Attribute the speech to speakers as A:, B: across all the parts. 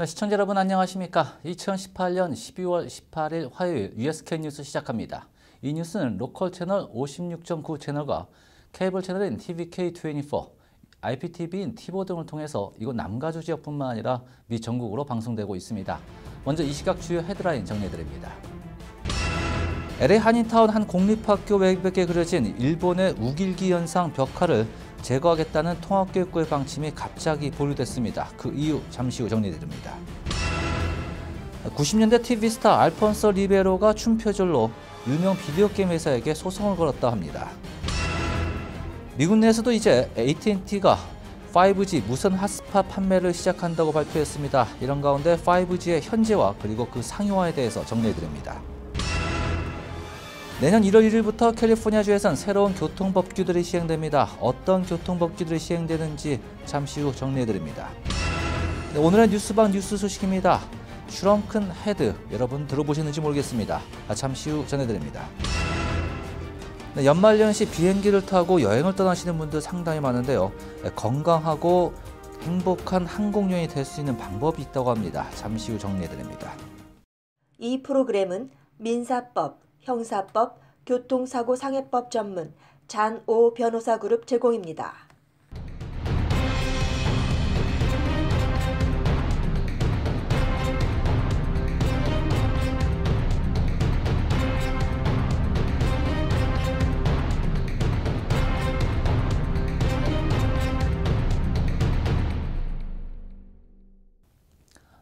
A: 네, 시청자 여러분 안녕하십니까? 2018년 12월 18일 화요일 USK 뉴스 시작합니다. 이 뉴스는 로컬 채널 56.9 채널과 케이블 채널인 TVK24, IPTV인 t v 등을 통해서 이곳 남가주 지역뿐만 아니라 미 전국으로 방송되고 있습니다. 먼저 이 시각 주요 헤드라인 정리해드립니다. LA 한인타운 한 공립학교 외벽에 그려진 일본의 우길기 현상 벽화를 제거하겠다는 통합교육부의 방침이 갑자기 보류됐습니다. 그 이유 잠시 후 정리드립니다. 90년대 TV스타 알폰서 리베로가 춤 표절로 유명 비디오 게임 회사에게 소송을 걸었다 합니다. 미국 내에서도 이제 AT&T가 5G 무선 핫스팟 판매를 시작한다고 발표했습니다. 이런 가운데 5G의 현재와 그리고 그 상용화에 대해서 정리해드립니다. 내년 1월 1일부터 캘리포니아주에선 새로운 교통법규들이 시행됩니다. 어떤 교통법규들이 시행되는지 잠시 후 정리해드립니다. 네, 오늘의 뉴스방 뉴스 소식입니다. 슈렁큰 헤드 여러분 들어보셨는지 모르겠습니다. 아, 잠시 후 전해드립니다. 네, 연말연시 비행기를 타고 여행을 떠나시는 분들 상당히 많은데요. 네, 건강하고 행복한 항공여행이 될 수 있는 방법이 있다고 합니다. 잠시 후 정리해드립니다. 이 프로그램은 민사법 형사법, 교통사고 상해법 전문 잔오 변호사 그룹 제공입니다.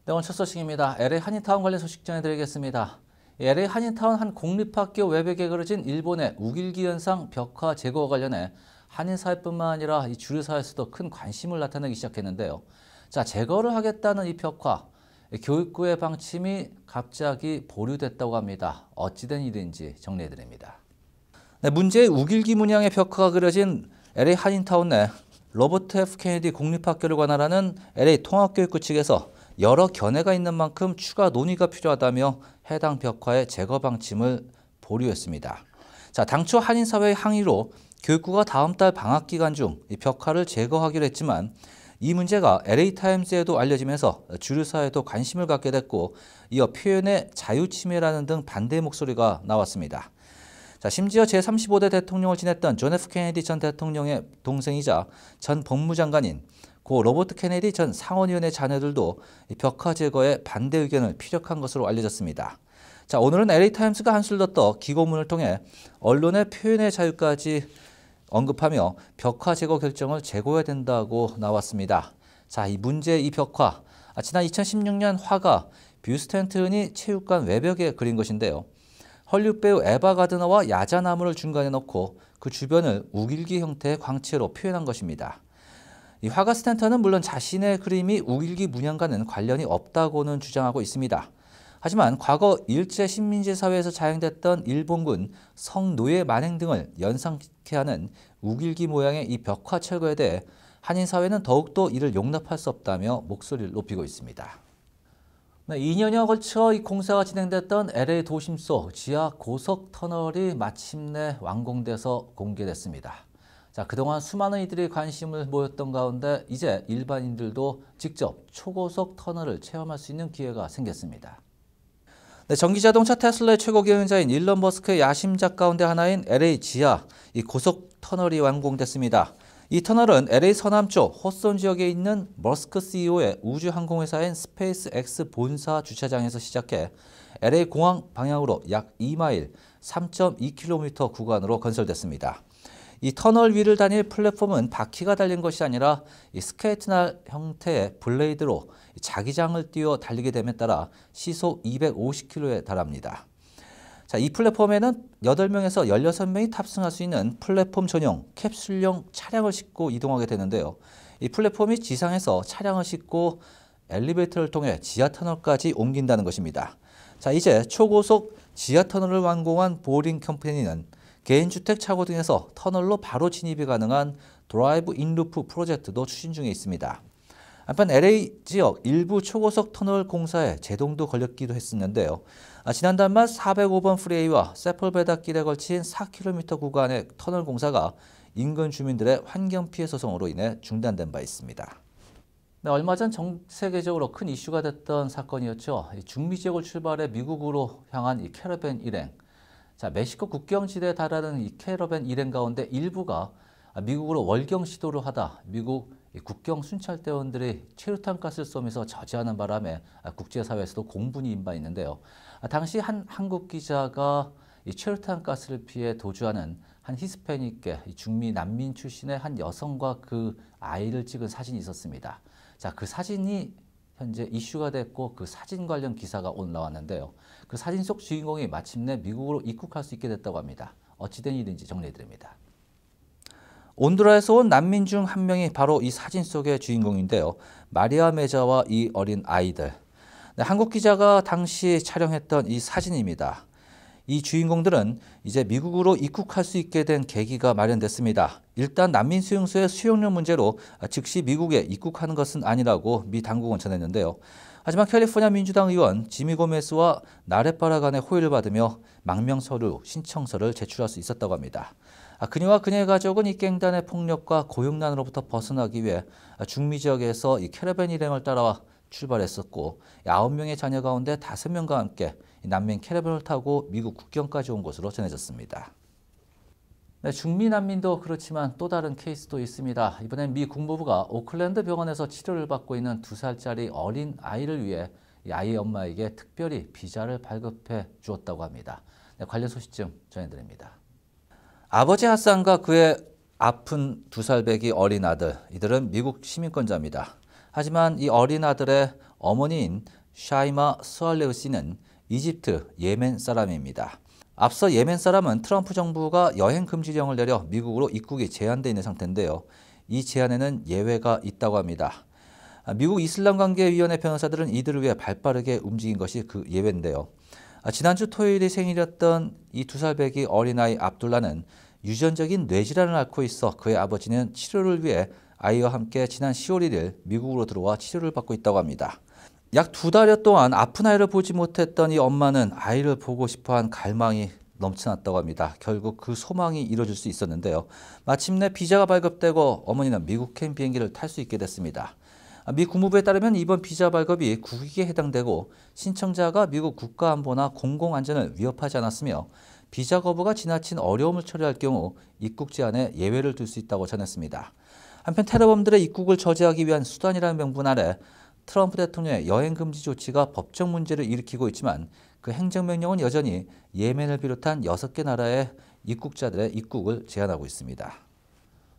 A: 네, 오늘 첫 소식입니다. LA 한인타운 관련 소식 전해드리겠습니다. LA 한인타운 한 공립학교 외벽에 그려진 일본의 우길기 현상 벽화 제거와 관련해 한인사회뿐만 아니라 이 주류사회에서도 큰 관심을 나타내기 시작했는데요. 자, 제거를 하겠다는 이 벽화, 교육부의 방침이 갑자기 보류됐다고 합니다. 어찌된 일인지 정리해드립니다. 네, 문제의 우길기 문양의 벽화가 그려진 LA 한인타운 내 로버트 F. 케네디 공립학교를 관할하는 LA 통합교육구 측에서 여러 견해가 있는 만큼 추가 논의가 필요하다며 해당 벽화의 제거 방침을 보류했습니다. 자, 당초 한인사회의 항의로 교육부가 다음 달 방학 기간 중이 벽화를 제거하기로 했지만 이 문제가 LA타임스에도 알려지면서 주류사에도 관심을 갖게 됐고 이어 표현의 자유침해라는 등 반대 목소리가 나왔습니다. 자, 심지어 제35대 대통령을 지냈던 존 F 케네디 전 대통령의 동생이자 전 법무장관인 고 로버트 케네디 전 상원의원의 자녀들도 벽화 제거에 반대 의견을 피력한 것으로 알려졌습니다. 자 오늘은 LA타임스가 한술 더 떠 기고문을 통해 언론의 표현의 자유까지 언급하며 벽화 제거 결정을 재고해야 된다고 나왔습니다. 자이 문제 이 벽화 아, 지난 2016년 화가 뷰스텐튼이 체육관 외벽에 그린 것인데요. 헐리우 배우 에바 가드너와 야자나무를 중간에 넣고 그 주변을 우길기 형태의 광채로 표현한 것입니다. 이 화가 스탠턴은 물론 자신의 그림이 우일기 문양과는 관련이 없다고는 주장하고 있습니다. 하지만 과거 일제 식민지 사회에서 자행됐던 일본군 성노예 만행 등을 연상케 하는 우길기 모양의 이 벽화 철거에 대해 한인 사회는 더욱더 이를 용납할 수 없다며 목소리를 높이고 있습니다. 2년여 걸쳐 이 공사가 진행됐던 LA 도심 속 지하 고속 터널이 마침내 완공돼서 공개됐습니다. 자, 그동안 수많은 이들이 관심을 모였던 가운데 이제 일반인들도 직접 초고속 터널을 체험할 수 있는 기회가 생겼습니다. 네, 전기자동차 테슬라의 최고 경영자인 일론 머스크의 야심작 가운데 하나인 LA 지하 이 고속 터널이 완공됐습니다. 이 터널은 LA 서남쪽 호스 지역에 있는 머스크 CEO의 우주항공회사인 스페이스X 본사 주차장에서 시작해 LA 공항 방향으로 약 2마일 3.2km 구간으로 건설됐습니다. 이 터널 위를 다닐 플랫폼은 바퀴가 달린 것이 아니라 이 스케이트나 형태의 블레이드로 자기장을 띄워 달리게 됨에 따라 시속 250km에 달합니다. 자, 이 플랫폼에는 8명에서 16명이 탑승할 수 있는 플랫폼 전용 캡슐형 차량을 싣고 이동하게 되는데요. 이 플랫폼이 지상에서 차량을 싣고 엘리베이터를 통해 지하 터널까지 옮긴다는 것입니다. 자, 이제 초고속 지하 터널을 완공한 보링 컴퍼니는 개인주택 차고 등에서 터널로 바로 진입이 가능한 드라이브 인루프 프로젝트도 추진 중에 있습니다. 한편 LA 지역 일부 초고속 터널 공사에 제동도 걸렸기도 했었는데요. 아, 지난 달말 405번 프레이와 세폴베다길에 걸친 4km 구간의 터널 공사가 인근 주민들의 환경 피해 소송으로 인해 중단된 바 있습니다. 네, 얼마 전 전 세계적으로 큰 이슈가 됐던 사건이었죠. 중미 지역을 출발해 미국으로 향한 이 캐러밴 일행. 자, 멕시코 국경지대에 달하는 이 캐러밴 일행 가운데 일부가 미국으로 월경 시도를 하다 미국 국경 순찰대원들이 최루탄 가스를 쏘면서 저지하는 바람에 국제사회에서도 공분이 임박했는데요. 아, 당시 한 한국 기자가 이 최루탄 가스를 피해 도주하는 한 히스패닉계 중미 난민 출신의 한 여성과 그 아이를 찍은 사진이 있었습니다. 자, 그 사진이 현재 이슈가 됐고 그 사진 관련 기사가 올라왔는데요. 그 사진 속 주인공이 마침내 미국으로 입국할 수 있게 됐다고 합니다. 어찌된 일인지 정리해드립니다. 온두라에서 온 난민 중 한 명이 바로 이 사진 속의 주인공인데요. 마리아 메자와 이 어린 아이들. 네, 한국 기자가 당시 촬영했던 이 사진입니다. 이 주인공들은 이제 미국으로 입국할 수 있게 된 계기가 마련됐습니다. 일단 난민 수용소의 수용료 문제로 즉시 미국에 입국하는 것은 아니라고 미 당국은 전했는데요. 하지만 캘리포니아 민주당 의원 지미 고메스와 나레파라 간의 호의를 받으며 망명 서류 신청서를 제출할 수 있었다고 합니다. 아, 그녀와 그녀의 가족은 이 갱단의 폭력과 고용난으로부터 벗어나기 위해 중미 지역에서 이 캐러밴 일행을 따라와 출발했었고 9명의 자녀 가운데 5명과 함께 난민 캐러밴을 타고 미국 국경까지 온 것으로 전해졌습니다. 네, 중미 난민도 그렇지만 또 다른 케이스도 있습니다. 이번엔 미 국무부가 오클랜드 병원에서 치료를 받고 있는 두살짜리 어린 아이를 위해 아이 엄마에게 특별히 비자를 발급해 주었다고 합니다. 네, 관련 소식쯤 전해드립니다. 아버지 하산과 그의 아픈 두살배기 어린 아들, 이들은 미국 시민권자입니다. 하지만 이 어린 아들의 어머니인 샤이마 스알레우 씨는 이집트, 예멘 사람입니다. 앞서 예멘 사람은 트럼프 정부가 여행 금지령을 내려 미국으로 입국이 제한되어 있는 상태인데요. 이 제한에는 예외가 있다고 합니다. 아, 미국 이슬람관계위원회 변호사들은 이들을 위해 발빠르게 움직인 것이 그 예외인데요. 아, 지난주 토요일이 생일이었던 이 두 살배기 어린아이 압둘라는 유전적인 뇌질환을 앓고 있어 그의 아버지는 치료를 위해 아이와 함께 지난 10월 1일 미국으로 들어와 치료를 받고 있다고 합니다. 약두 달여 동안 아픈 아이를 보지 못했던 이 엄마는 아이를 보고 싶어한 갈망이 넘쳐났다고 합니다. 결국 그 소망이 이뤄질 수 있었는데요. 마침내 비자가 발급되고 어머니는 미국행 비행기를 탈 수 있게 됐습니다. 미 국무부에 따르면 이번 비자 발급이 국익에 해당되고 신청자가 미국 국가안보나 공공안전을 위협하지 않았으며 비자 거부가 지나친 어려움을 처리할 경우 입국 제한에 예외를 둘 수 있다고 전했습니다. 한편 테러범들의 입국을 저지하기 위한 수단이라는 명분 아래 트럼프 대통령의 여행 금지 조치가 법적 문제를 일으키고 있지만 그 행정명령은 여전히 예멘을 비롯한 6개 나라의 입국자들의 입국을 제한하고 있습니다.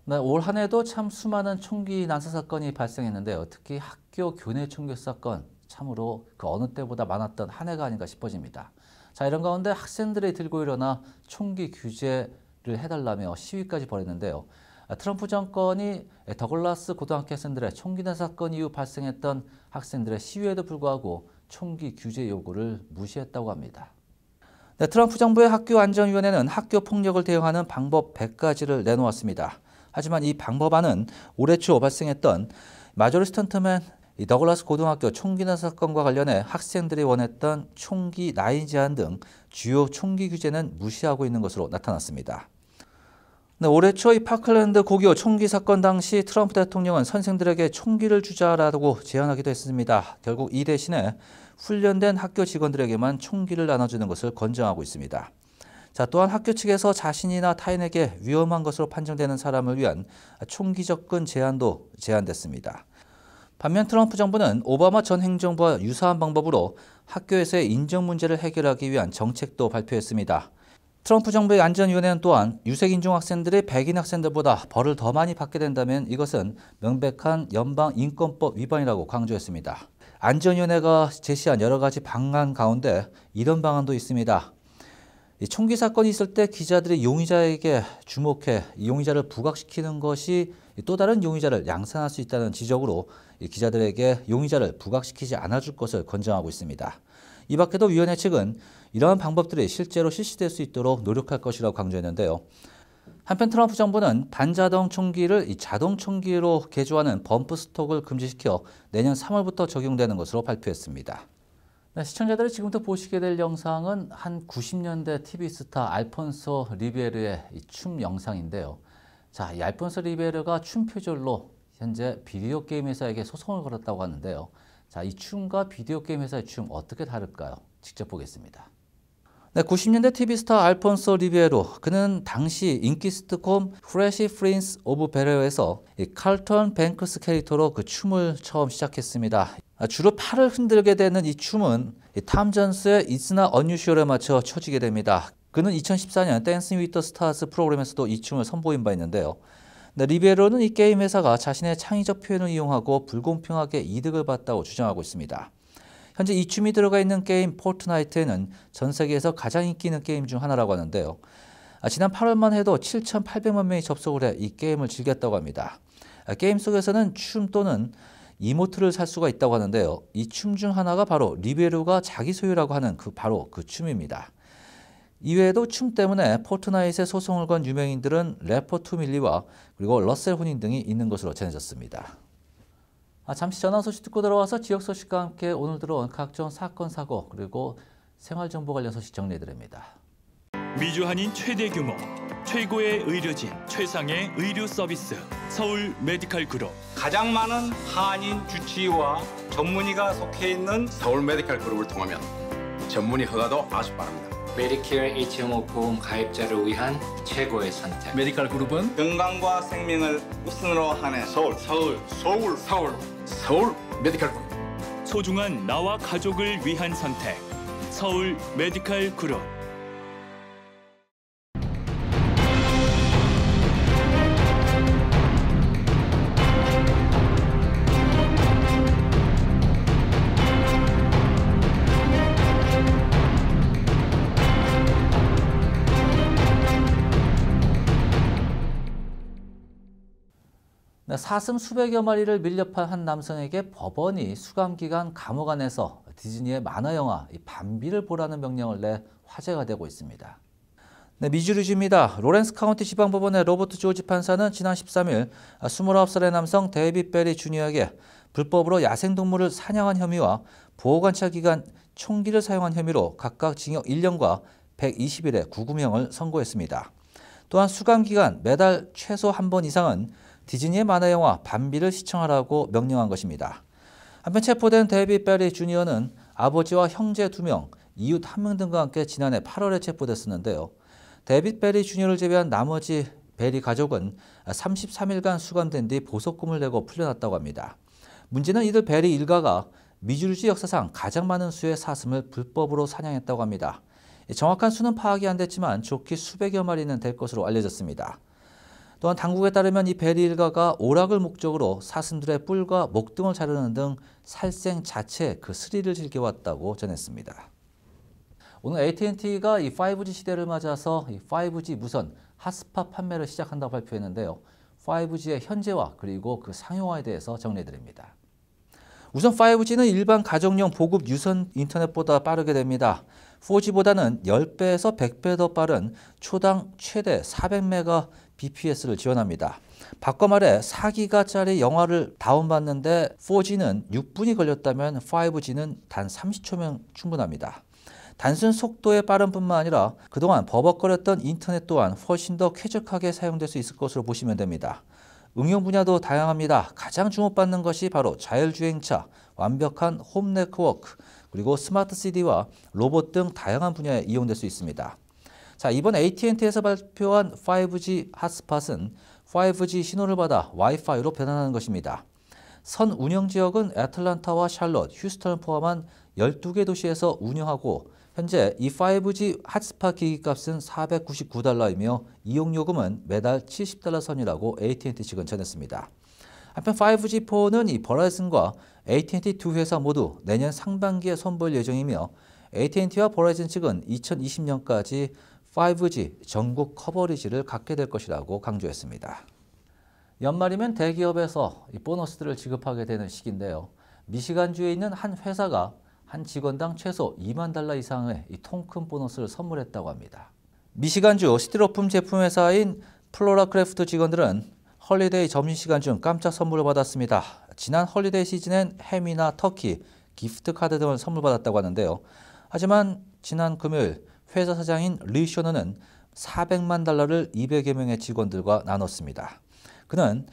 A: 네, 올한 해도 참 수많은 총기 난사 사건이 발생했는데요. 특히 학교 교내 총기 사건 참으로 그 어느 때보다 많았던 한 해가 아닌가 싶어집니다. 자 이런 가운데 학생들이 들고 일어나 총기 규제를 해달라며 시위까지 벌였는데요. 아, 트럼프 정권이 더글라스 고등학교 학생들의 총기 난 사건 이후 발생했던 학생들의 시위에도 불구하고 총기 규제 요구를 무시했다고 합니다. 네, 트럼프 정부의 학교안전위원회는 학교 폭력을 대응하는 방법 100가지를 내놓았습니다. 하지만 이 방법안은 올해 초 발생했던 마조리 스턴트맨 더글라스 고등학교 총기난 사건과 관련해 학생들이 원했던 총기 나이 제한 등 주요 총기 규제는 무시하고 있는 것으로 나타났습니다. 네, 올해 초 이 파클랜드 고교 총기 사건 당시 트럼프 대통령은 선생들에게 총기를 주자라고 제안하기도 했습니다. 결국 이 대신에 훈련된 학교 직원들에게만 총기를 나눠주는 것을 권장하고 있습니다. 자, 또한 학교 측에서 자신이나 타인에게 위험한 것으로 판정되는 사람을 위한 총기 접근 제한도 제한됐습니다. 반면 트럼프 정부는 오바마 전 행정부와 유사한 방법으로 학교에서의 인정 문제를 해결하기 위한 정책도 발표했습니다. 트럼프 정부의 안전위원회는 또한 유색인종 학생들이 백인 학생들보다 벌을 더 많이 받게 된다면 이것은 명백한 연방인권법 위반이라고 강조했습니다. 안전위원회가 제시한 여러 가지 방안 가운데 이런 방안도 있습니다. 총기 사건이 있을 때 기자들이 용의자에게 주목해 용의자를 부각시키는 것이 또 다른 용의자를 양산할 수 있다는 지적으로 기자들에게 용의자를 부각시키지 않아줄 것을 권장하고 있습니다. 이 밖에도 위원회 측은 이러한 방법들이 실제로 실시될 수 있도록 노력할 것이라고 강조했는데요. 한편 트럼프 정부는 반자동 총기를 자동 총기로 개조하는 범프 스톡을 금지시켜 내년 3월부터 적용되는 것으로 발표했습니다. 네, 시청자들이 지금부터 보시게 될 영상은 한 90년대 TV 스타 알폰소 리베르의 이 춤 영상인데요. 자, 이 알폰소 리베르가 춤 표절로 현재 비디오 게임 회사에게 소송을 걸었다고 하는데요. 자, 이 춤과 비디오 게임 회사의 춤 어떻게 다를까요? 직접 보겠습니다. 네, 90년대 TV스타 알폰소 리베로 그는 당시 인기 스트콤 프레시 프린스 오브 베레오에서 칼턴 뱅크스 캐릭터로 그 춤을 처음 시작했습니다. 아, 주로 팔을 흔들게 되는 이 춤은 탐전스의 It's Not Unusual에 맞춰 쳐지게 됩니다. 그는 2014년 댄싱 위더 스타즈 프로그램에서도 이 춤을 선보인 바 있는데요. 네, 리베로는 이 게임 회사가 자신의 창의적 표현을 이용하고 불공평하게 이득을 봤다고 주장하고 있습니다. 현재 이춤이 들어가 있는 게임 포트나이트에는 전 세계에서 가장 인기 있는 게임 중 하나라고 하는데요. 아, 지난 8월만 해도 7,800만 명이 접속을 해 이 게임을 즐겼다고 합니다. 아, 게임 속에서는 춤 또는 이모트를 살 수가 있다고 하는데요. 이 춤 중 하나가 바로 리베루가 자기 소유라고 하는 그 바로 그 춤입니다. 이외에도 춤 때문에 포트나잇에 소송을 건 유명인들은 래퍼 투밀리와 그리고 러셀 혼인 등이 있는 것으로 전해졌습니다. 아, 잠시 전화 소식 듣고 들어와서 지역 소식과 함께 오늘 들어온 각종 사건 사고 그리고 생활 정보 관련 소식 정리해드립니다. 미주 한인 최대 규모 최고의 의료진 최상의 의료 서비스 서울 메디칼 그룹 가장 많은 한인 주치의와 전문의가 속해 있는 서울 메디칼 그룹을 통하면 전문의 허가도 아주 빠릅니다. 메디케어 HMO 보험 가입자를 위한 최고의 선택. 메디칼 그룹은 건강과 생명을 우선으로 하는 서울, 서울, 서울, 서울, 서울 메디칼 그룹. 소중한 나와 가족을 위한 선택. 서울 메디칼 그룹. 사슴 수백여 마리를 밀렵한 한 남성에게 법원이 수감기간 감옥 안에서 디즈니의 만화 영화 반비를 보라는 명령을 내 화제가 되고 있습니다. 네, 미주리주입니다. 로렌스 카운티 지방법원의 로버트 조지 판사는 지난 13일 29살의 남성 데이비 베리 주니어에게 불법으로 야생동물을 사냥한 혐의와 보호관찰 기간 총기를 사용한 혐의로 각각 징역 1년과 120일의 구금형을 선고했습니다. 또한 수감기간 매달 최소 한 번 이상은 디즈니의 만화 영화 반비를 시청하라고 명령한 것입니다. 한편 체포된 데비 베리 주니어는 아버지와 형제 2명, 이웃 1명 등과 함께 지난해 8월에 체포됐었는데요. 데이 베리 주니어를 제외한 나머지 베리 가족은 33일간 수감된 뒤 보석금을 내고 풀려났다고 합니다. 문제는 이들 베리 일가가 미주리주 역사상 가장 많은 수의 사슴을 불법으로 사냥했다고 합니다. 정확한 수는 파악이 안 됐지만 좋게 수백여 마리는 될 것으로 알려졌습니다. 또한 당국에 따르면 이 베리 일가가 오락을 목적으로 사슴들의 뿔과 목 등을 자르는 등 살생 자체 그 스릴을 즐겨왔다고 전했습니다. 오늘 AT&T가 이 5G 시대를 맞아서 이 5G 무선 핫스팟 판매를 시작한다고 발표했는데요. 5G의 현재와 그리고 그 상용화에 대해서 정리해드립니다. 우선 5G는 일반 가정용 보급 유선 인터넷보다 빠르게 됩니다. 4G보다는 10배에서 100배 더 빠른 초당 최대 400메가 BPS를 지원합니다. 바꿔 말해 4기가짜리 영화를 다운받는데 4G는 6분이 걸렸다면 5G는 단 30초면 충분합니다. 단순 속도의 빠른 뿐만 아니라 그동안 버벅거렸던 인터넷 또한 훨씬 더 쾌적하게 사용될 수 있을 것으로 보시면 됩니다. 응용 분야도 다양합니다. 가장 주목받는 것이 바로 자율주행차, 완벽한 홈 네트워크, 그리고 스마트 CD와 로봇 등 다양한 분야에 이용될 수 있습니다. 자, 이번 AT&T에서 발표한 5G 핫스팟은 5G 신호를 받아 와이파이로 변환하는 것입니다. 선 운영 지역은 애틀란타와 샬럿, 휴스턴을 포함한 12개 도시에서 운영하고 현재 이 5G 핫스팟 기기 값은 499달러이며 이용요금은 매달 70달러 선이라고 AT&T 측은 전했습니다. 한편 5G 폰은 이 버라이슨과 AT&T 두 회사 모두 내년 상반기에 선보일 예정이며 AT&T와 버라이즌 측은 2020년까지 5G 전국 커버리지를 갖게 될 것이라고 강조했습니다. 연말이면 대기업에서 보너스들을 지급하게 되는 시기인데요. 미시간주에 있는 한 회사가 한 직원당 최소 2만 달러 이상의 통큰 보너스를 선물했다고 합니다. 미시간주 시티로폼 제품 회사인 플로라크래프트 직원들은 헐리데이 점심시간 중 깜짝 선물을 받았습니다. 지난 헐리데이 시즌엔 햄이나 터키, 기프트 카드 등을 선물 받았다고 하는데요. 하지만 지난 금요일 회사 사장인 리쇼너는 400만 달러를 200여 명의 직원들과 나눴습니다. 그는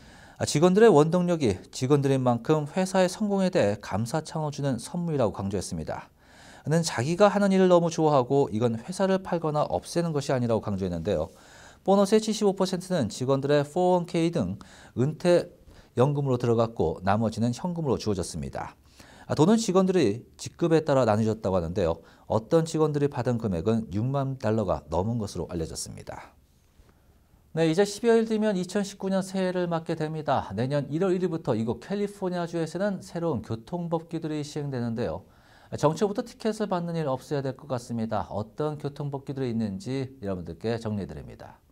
A: 직원들의 원동력이 직원들인 만큼 회사의 성공에 대해 감사 창호주는 선물이라고 강조했습니다. 그는 자기가 하는 일을 너무 좋아하고 이건 회사를 팔거나 없애는 것이 아니라고 강조했는데요. 보너스의 75%는 직원들의 401k 등 은퇴 연금으로 들어갔고 나머지는 현금으로 주어졌습니다. 아, 돈은 직원들이 직급에 따라 나뉘어졌다고 하는데요. 어떤 직원들이 받은 금액은 6만 달러가 넘은 것으로 알려졌습니다. 네, 이제 1 2월 뒤면 2019년 새해를 맞게 됩니다. 내년 1월 1일부터 이곳 캘리포니아주에서는 새로운 교통법규들이 시행되는데요. 정처부터 티켓을 받는 일 없어야 될 것 같습니다. 어떤 교통법규들이 있는지 여러분들께 정리드립니다. 해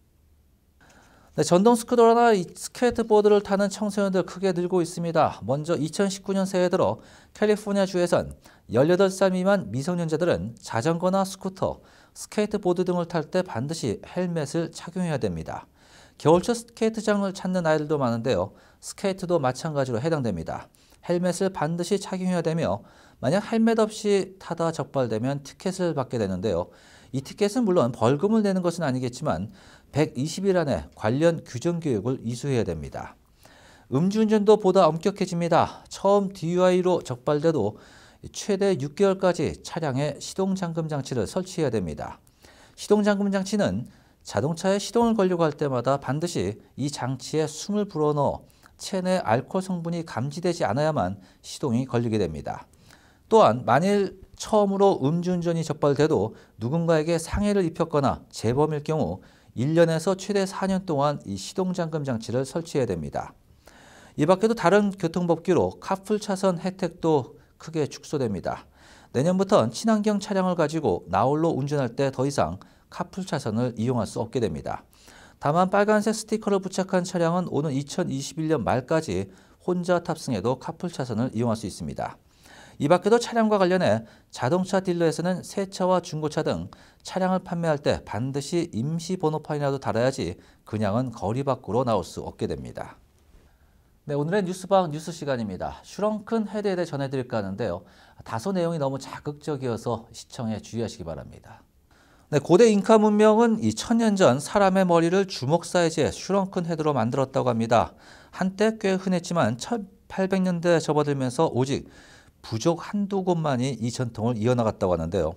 A: 네, 전동 스쿠터나 스케이트보드를 타는 청소년들 크게 늘고 있습니다. 먼저 2019년 새해 들어 캘리포니아 주에선 18살 미만 미성년자들은 자전거나 스쿠터, 스케이트보드 등을 탈 때 반드시 헬멧을 착용해야 됩니다. 겨울철 스케이트장을 찾는 아이들도 많은데요. 스케이트도 마찬가지로 해당됩니다. 헬멧을 반드시 착용해야 되며 만약 헬멧 없이 타다 적발되면 티켓을 받게 되는데요. 이 티켓은 물론 벌금을 내는 것은 아니겠지만 120일 안에 관련 규정 교육을 이수해야 됩니다. 음주운전도 보다 엄격해집니다. 처음 DUI로 적발돼도 최대 6개월까지 차량에 시동잠금 장치를 설치해야 됩니다. 시동잠금 장치는 자동차에 시동을 걸려고 할 때마다 반드시 이 장치에 숨을 불어넣어 체내 알코올 성분이 감지되지 않아야만 시동이 걸리게 됩니다. 또한 만일 처음으로 음주운전이 적발돼도 누군가에게 상해를 입혔거나 재범일 경우 1년에서 최대 4년 동안 이 시동잠금 장치를 설치해야 됩니다. 이 밖에도 다른 교통법규로 카풀 차선 혜택도 크게 축소됩니다. 내년부터는 친환경 차량을 가지고 나홀로 운전할 때 더 이상 카풀 차선을 이용할 수 없게 됩니다. 다만 빨간색 스티커를 부착한 차량은 오는 2021년 말까지 혼자 탑승해도 카풀 차선을 이용할 수 있습니다. 이 밖에도 차량과 관련해 자동차 딜러에서는 새 차와 중고차 등 차량을 판매할 때 반드시 임시 번호판이라도 달아야지 그냥은 거리 밖으로 나올 수 없게 됩니다. 네, 오늘의 뉴스방 뉴스 시간입니다. 슈렁큰 헤드에 대해 전해드릴까 하는데요. 다소 내용이 너무 자극적이어서 시청에 주의하시기 바랍니다. 네, 고대 잉카 문명은 이 천년 전 사람의 머리를 주먹 사이즈의 슈렁큰 헤드로 만들었다고 합니다. 한때 꽤 흔했지만 1800년대에 접어들면서 오직 부족 한두 곳만이 이 전통을 이어나갔다고 하는데요.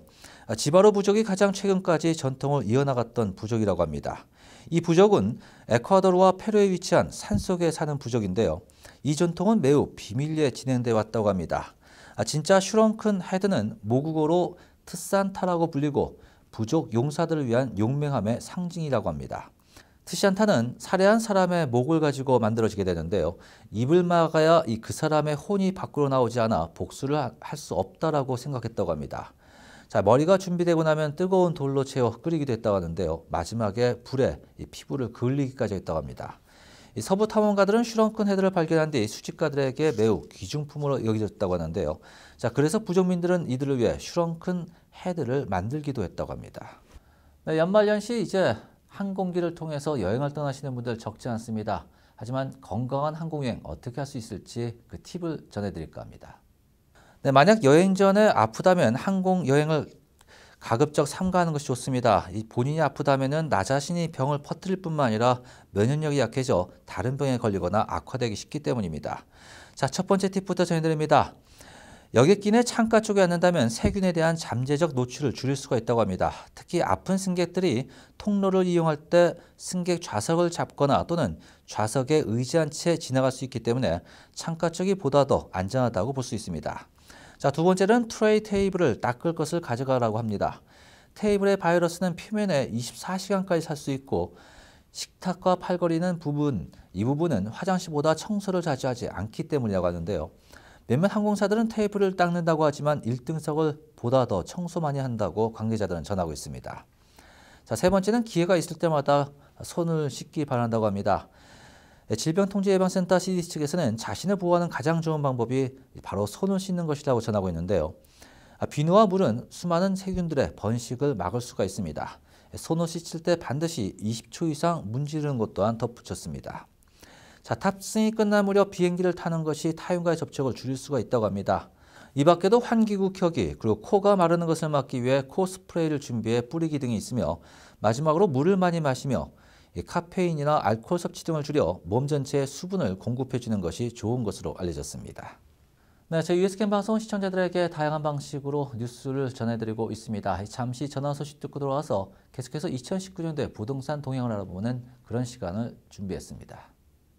A: 아, 지바로 부족이 가장 최근까지 전통을 이어나갔던 부족이라고 합니다. 이 부족은 에콰도르와 페루에 위치한 산속에 사는 부족인데요. 이 전통은 매우 비밀리에 진행돼 왔다고 합니다. 아, 진짜 슈렁큰 헤드는 모국어로 트산타라고 불리고 부족 용사들을 위한 용맹함의 상징이라고 합니다. 트시안타는 살해한 사람의 목을 가지고 만들어지게 되는데요. 입을 막아야 이 그 사람의 혼이 밖으로 나오지 않아 복수를 할 수 없다라고 생각했다고 합니다. 자, 머리가 준비되고 나면 뜨거운 돌로 채워 끓이기도 했다고 하는데요. 마지막에 불에 피부를 그을리기까지 했다고 합니다. 이 서부 탐험가들은 슈렁큰 헤드를 발견한 뒤 수집가들에게 매우 귀중품으로 여겨졌다고 하는데요. 자, 그래서 부족민들은 이들을 위해 슈렁큰 헤드를 만들기도 했다고 합니다. 네, 연말연시 이제 항공기를 통해서 여행을 떠나시는 분들 적지 않습니다. 하지만 건강한 항공여행 어떻게 할 수 있을지 그 팁을 전해드릴까 합니다. 네, 만약 여행 전에 아프다면 항공여행을 가급적 삼가하는 것이 좋습니다. 본인이 아프다면 나 자신이 병을 퍼뜨릴 뿐만 아니라 면역력이 약해져 다른 병에 걸리거나 악화되기 쉽기 때문입니다. 자, 첫 번째 팁부터 전해드립니다. 여객기는 창가 쪽에 앉는다면 세균에 대한 잠재적 노출을 줄일 수가 있다고 합니다. 특히 아픈 승객들이 통로를 이용할 때 승객 좌석을 잡거나 또는 좌석에 의지한 채 지나갈 수 있기 때문에 창가 쪽이 보다 더 안전하다고 볼 수 있습니다. 자, 두 번째는 트레이 테이블을 닦을 것을 가져가라고 합니다. 테이블의 바이러스는 표면에 24시간까지 살 수 있고 식탁과 팔걸이는 부분, 이 부분은 화장실보다 청소를 자주 하지 않기 때문이라고 하는데요. 몇몇 항공사들은 테이프를 닦는다고 하지만 1등석을 보다 더 청소 많이 한다고 관계자들은 전하고 있습니다. 자, 세 번째는 기회가 있을 때마다 손을 씻기 바란다고 합니다. 예, 질병통제예방센터 CDC 측에서는 자신을 보호하는 가장 좋은 방법이 바로 손을 씻는 것이라고 전하고 있는데요. 아, 비누와 물은 수많은 세균들의 번식을 막을 수가 있습니다. 예, 손을 씻을 때 반드시 20초 이상 문지르는 것 또한 덧붙였습니다. 자, 탑승이 끝나 무렵 비행기를 타는 것이 타인과의 접촉을 줄일 수가 있다고 합니다. 이 밖에도 환기국혁이 그리고 코가 마르는 것을 막기 위해 코 스프레이를 준비해 뿌리기 등이 있으며 마지막으로 물을 많이 마시며 카페인이나 알코올 섭취 등을 줄여 몸 전체에 수분을 공급해주는 것이 좋은 것으로 알려졌습니다. 네, 저희 유스캔 방송 시청자들에게 다양한 방식으로 뉴스를 전해드리고 있습니다. 잠시 전화 소식 듣고 돌아와서 계속해서 2019년도에 부동산 동향을 알아보는 그런 시간을 준비했습니다.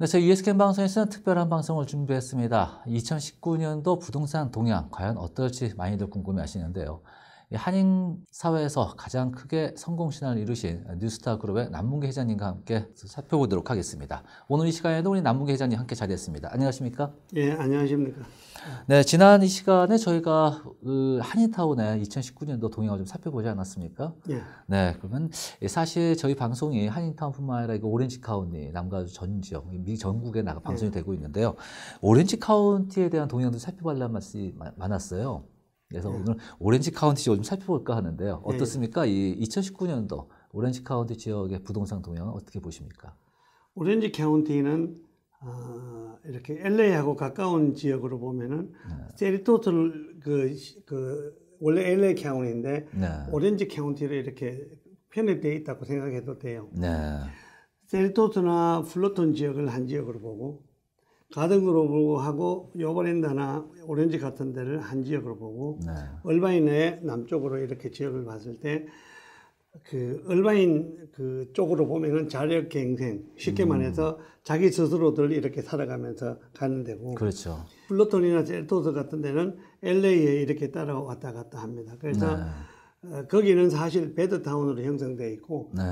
A: 네, 저희 ES캠 방송에서는 특별한 방송을 준비했습니다. 2019년도 부동산 동향 과연 어떨지 많이들 궁금해하시는데요. 한인 사회에서 가장 크게 성공 신화를 이루신 뉴스타 그룹의 남문계 회장님과 함께 살펴보도록 하겠습니다. 오늘 이 시간에도 우리 남문계 회장님 함께 자리했습니다. 안녕하십니까? 예, 안녕하십니까? 네, 지난 이 시간에 저희가 그 한인타운의 2019년도 동향을 좀 살펴보지 않았습니까? 예. 네, 그러면 사실 저희 방송이 한인타운뿐만 아니라 이거 오렌지 카운티, 남가주 전 지역, 미 전국에 나가 방송이 예. 되고 있는데요. 오렌지 카운티에 대한 동향도 살펴보려는 말씀이 많았어요. 그래서 예. 오늘 오렌지 카운티 지역을 좀 살펴볼까 하는데요. 예, 예. 어떻습니까? 이 2019년도 오렌지 카운티 지역의 부동산 동향 은 어떻게 보십니까?
B: 오렌지 카운티는 아, 이렇게 LA하고 가까운 지역으로 보면은 세리토틀 네. 그, 그 원래 LA 카운인데 네. 오렌지 카운티로 이렇게 편입되어 있다고 생각해도 돼요. 세리토트나 네. 플로톤 지역을 한 지역으로 보고 가든그로 보고 하고 요버랜드나 오렌지 같은 데를 한 지역으로 보고 네. 얼바인의 남쪽으로 이렇게 지역을 봤을 때그 얼마인 그 쪽으로 보면은 자력 갱생 쉽게 말해서 음. 자기 스스로들 이렇게 살아가면서 가는 데고 그렇죠. 플루톤이나 젤토스 같은 데는 LA에 이렇게 따라왔다 갔다 합니다. 그래서 네. 어, 거기는 사실 베드타운으로 형성돼 있고 네.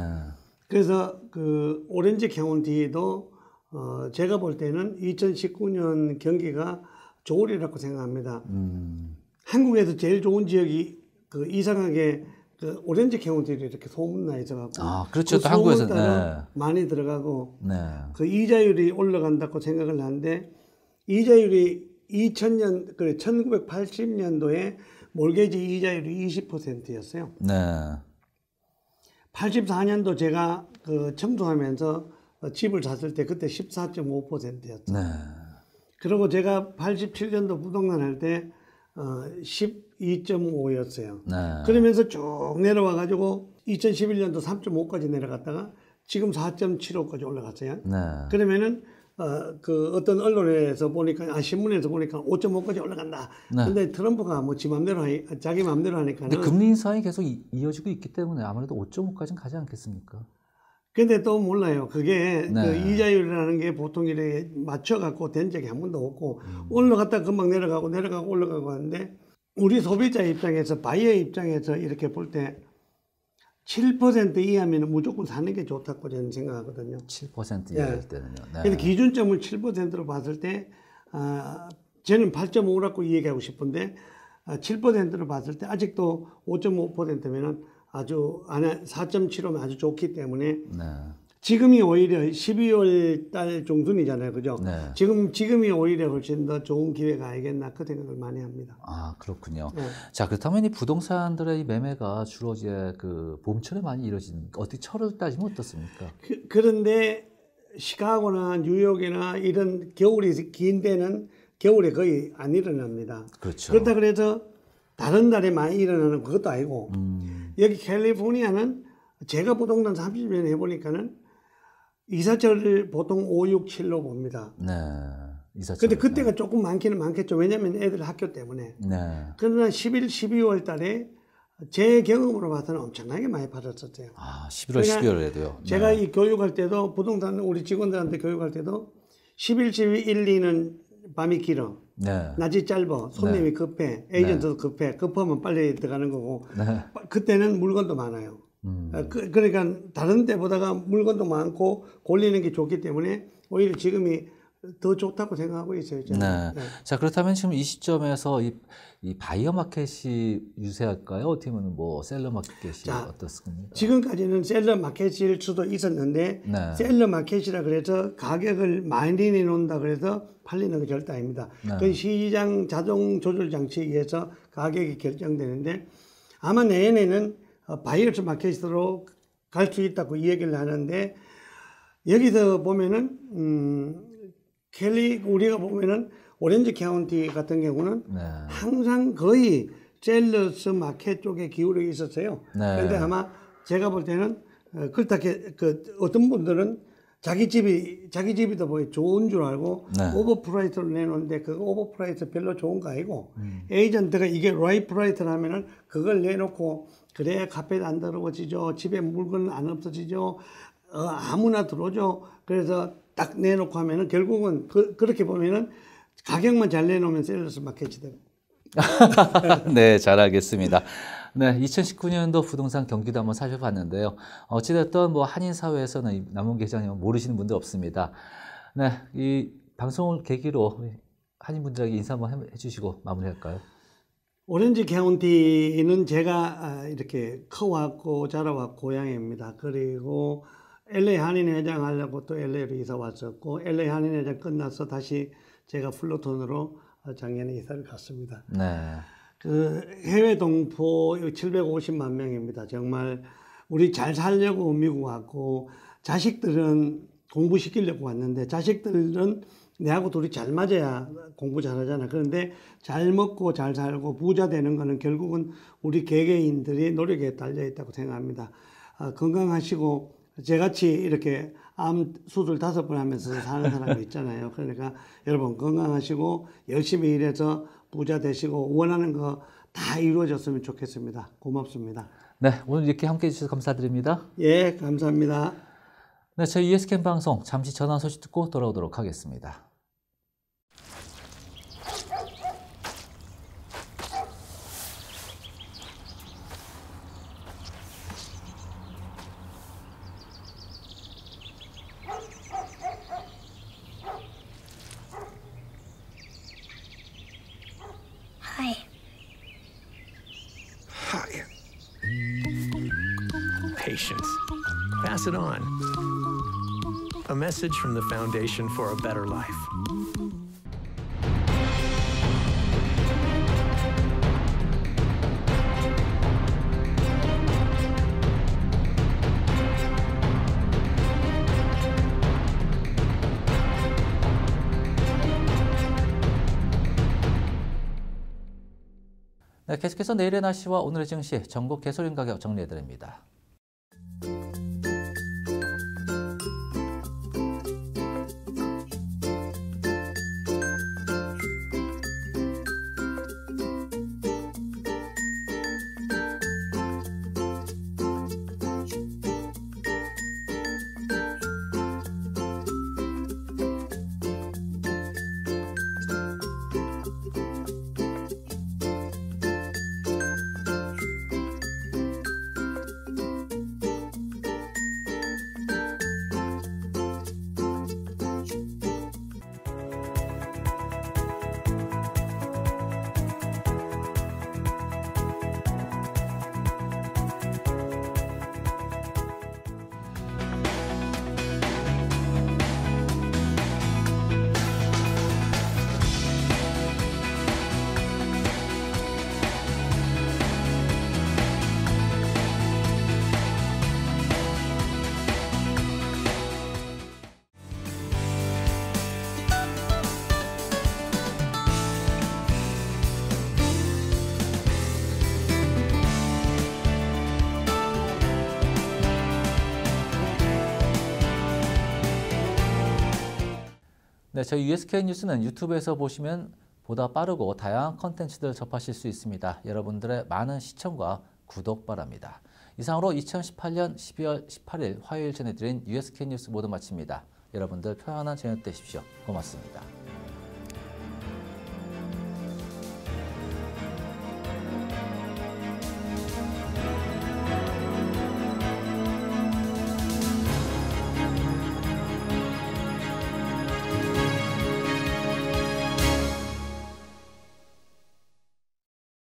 B: 그래서 그 오렌지 카운티도 어 제가 볼 때는 2019년 경기가 좋으리라고 생각합니다. 음. 한국에서 제일 좋은 지역이 그 이상하게 그 오렌지 경운들이 이렇게 소문나 있어갖고 아 그렇죠 그 한국에서 네. 많이 들어가고 네. 그 이자율이 올라간다고 생각을 하는데 이자율이 2000년 그 1980년도에 몰개지 이자율이 20%였어요. 네. 84년도 제가 그 청소하면서 집을 샀을 때 그때 14.5%였죠. 네. 그리고 제가 87년도 부동산 할때 어, 10 2.5였어요. 네. 그러면서 쭉 내려와 가지고 2011년도 3.5까지 내려갔다가 지금 4.75까지 올라갔어요. 네. 그러면은 어, 그 어떤 언론에서 보니까 아 신문에서 보니까 5.5까지 올라간다. 네. 근데 트럼프가 뭐지 맘대로 자기 맘대로 하니까 근데 금리
A: 인상이 계속 이, 이어지고 있기 때문에 아무래도 5.5까지는 가지 않겠습니까? 근데 또 몰라요. 그게 네. 그
B: 이자율이라는 게 보통 이래 맞춰 갖고 된 적이 한 번도 없고 음. 올라갔다 금방 내려가고 내려가고 올라가고 하는데 우리 소비자 입장에서 바이어 입장에서 이렇게 볼 때 7% 이하면 무조건 사는 게 좋다고 저는 생각하거든요.
A: 7% 예. 이하일 예. 때는요. 네. 근데
B: 기준점을 7%로 봤을 때 아, 저는 8.5라고 이야기하고 싶은데 7%로 아, 봤을 때 아직도 5 5면 아주 안에 4.7면 아주 좋기 때문에 네. 지금이 오히려 12월 달 중순이잖아요. 그죠? 네. 지금, 지금이 오히려 훨씬 더 좋은 기회가 아니겠나 그 생각을 많이 합니다.
A: 아, 그렇군요. 네. 자, 그렇다면 이 부동산들의 매매가 주로 이제 그 봄철에 많이 이루어진 어떻게 철을 따지면 어떻습니까? 그,
B: 그런데
A: 시카고나
B: 뉴욕이나 이런 겨울이 긴 데는 겨울에 거의 안 일어납니다. 그렇죠. 그렇다 그래서 다른 달에 많이 일어나는 그것도 아니고, 음. 여기 캘리포니아는 제가 부동산 30년 해보니까는 이사철을 보통 5, 6, 7로 봅니다.
A: 네. 이사절. 근데
B: 그때가 네. 조금 많기는 많겠죠. 왜냐면 애들 학교 때문에. 네. 그러나 11, 12월 달에 제 경험으로 봐서는 엄청나게 많이 받았었어요. 아, 11월, 12월에도요? 그러니까 네. 제가 이 교육할 때도, 부동산 우리 직원들한테 교육할 때도 11, 12, 1, 2는 밤이 길어. 네. 낮이 짧아. 손님이 네. 급해. 네. 에이전트도 급해. 급하면 빨리 들어가는 거고. 네. 그때는 물건도 많아요. 음. 아, 그, 그러니까 다른 때보다가 물건도 많고 골리는 게 좋기 때문에 오히려 지금이 더 좋다고 생각하고 있어요. 네. 네.
A: 자 그렇다면 지금 이 시점에서 이, 이 바이어 마켓이 유세할까요? 어떻게 보면 뭐 셀러 마켓이 자, 어떻습니까?
B: 지금까지는 셀러 마켓일 수도 있었는데 네. 셀러 마켓이라 그래서 가격을 많이 내놓는다 그래서 팔리는 게 절대 아닙니다. 네. 그 시장 자동 조절 장치에 의해서 가격이 결정되는데 아마 내년에는 바이러스 마켓으로 갈 수 있다고 이야기를 하는데 여기서 보면은 음, 캘리 우리가 보면은 오렌지 카운티 같은 경우는 네. 항상 거의 젤러스 마켓 쪽에 기울어 있었어요. 네. 그런데 아마 제가 볼 때는 어, 그렇게 다그 어떤 분들은 자기 집이 자기 집이더 뭐 좋은 줄 알고 네. 오버프라이트를 내놓는데 그 오버프라이트 별로 좋은 거 아니고 음. 에이전트가 이게 라이프라이트라면은 그걸 내놓고 그래 카페도 안 더러워지죠. 집에 물건안 없어지죠. 어, 아무나 들어오죠. 그래서 딱 내놓고 하면은 결국은 그, 렇게 보면은 가격만 잘 내놓으면 셀러스 마켓이 돼요.
A: 네, 잘 알겠습니다. 네, 2019년도 부동산 경기도 한번 살펴봤는데요. 어찌됐든 뭐 한인 사회에서는 남은 계장님 모르시는 분들 없습니다. 네, 이 방송을 계기로 한인 분들에게 인사 한번 해주시고 마무리할까요?
B: 오렌지 카운티는 제가 아, 이렇게 커왔고 자라왔 고향입니다. 그리고 LA 한인회장 하려고 또 LA로 이사 왔었고 LA 한인회장 끝나서 다시 제가 플루톤으로 작년에 이사를 갔습니다. 네. 그 해외 동포 750만 명입니다. 정말 우리 잘 살려고 미국 왔고 자식들은 공부시키려고 왔는데 자식들은 내하고 둘이 잘 맞아야 공부 잘하잖아. 그런데 잘 먹고 잘 살고 부자 되는 거는 결국은 우리 개개인들의 노력에 달려 있다고 생각합니다. 아, 건강하시고 제같이 이렇게 암 수술 다섯 번 하면서 사는 사람이 있잖아요. 그러니까 여러분 건강하시고 열심히 일해서 부자 되시고 원하는 거 다 이루어졌으면 좋겠습니다. 고맙습니다.
A: 네, 오늘 이렇게 함께 해주셔서 감사드립니다. 예, 감사합니다. 네, 저희 ES캠 k 방송 잠시 전화 소식 듣고 돌아오도록 하겠습니다.
B: message from the Foundation for a Better Life.
A: 네, 계속해서 내일의 날씨와 오늘의 증시, 전국 개소린 가격 정리해드립니다. 네, 저희 USK 뉴스는 유튜브에서 보시면 보다 빠르고 다양한 컨텐츠들 접하실 수 있습니다. 여러분들의 많은 시청과 구독 바랍니다. 이상으로 2018년 12월 18일 화요일 전해드린 USK 뉴스 모두 마칩니다. 여러분들 편안한 저녁 되십시오. 고맙습니다.